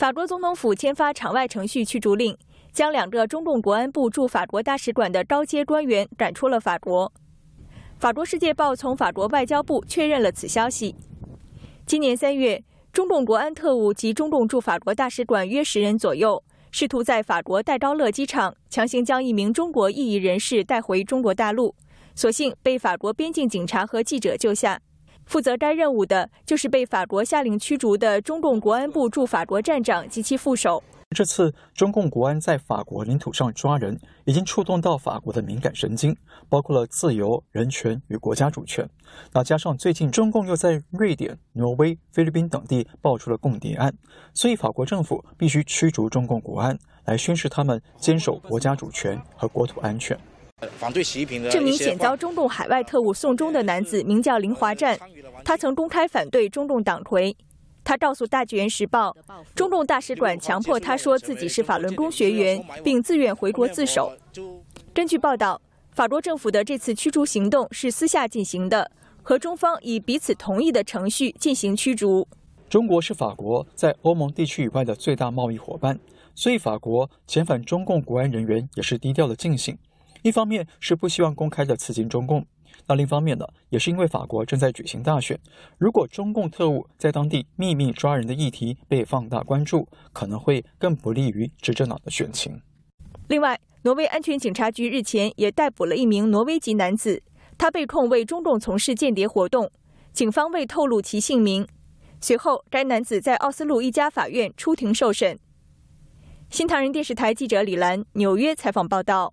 法国总统府签发场外程序驱逐令，将两个中共国安部驻法国大使馆的高阶官员赶出了法国。法国《世界报》从法国外交部确认了此消息。今年三月，中共国安特务及中共驻法国大使馆约十人左右，试图在法国戴高乐机场强行将一名中国异议人士带回中国大陆，所幸被法国边境警察和记者救下。负责该任务的就是被法国下令驱逐的中共国安部驻法国站长及其副手。这次中共国安在法国领土上抓人，已经触动到法国的敏感神经，包括了自由、人权与国家主权。那加上最近中共又在瑞典、挪威、菲律宾等地爆出了共谍案，所以法国政府必须驱逐中共国安，来宣示他们坚守国家主权和国土安全。这名险遭中共海外特务送终的男子名叫林华占，他曾公开反对中共党魁。他告诉《大纪元时报》，中共大使馆强迫他说自己是法轮功学员，并自愿回国自首。根据报道，法国政府的这次驱逐行动是私下进行的，和中方以彼此同意的程序进行驱逐。中国是法国在欧盟地区以外的最大贸易伙伴，所以法国遣返中共国安人员也是低调的进行。一方面是不希望公开的刺进中共，那另一方面呢，也是因为法国正在举行大选，如果中共特务在当地秘密抓人的议题被放大关注，可能会更不利于执政党的选情。另外，挪威安全警察局日前也逮捕了一名挪威籍男子，他被控为中共从事间谍活动，警方未透露其姓名。随后，该男子在奥斯陆一家法院出庭受审。新唐人电视台记者李兰纽约采访报道。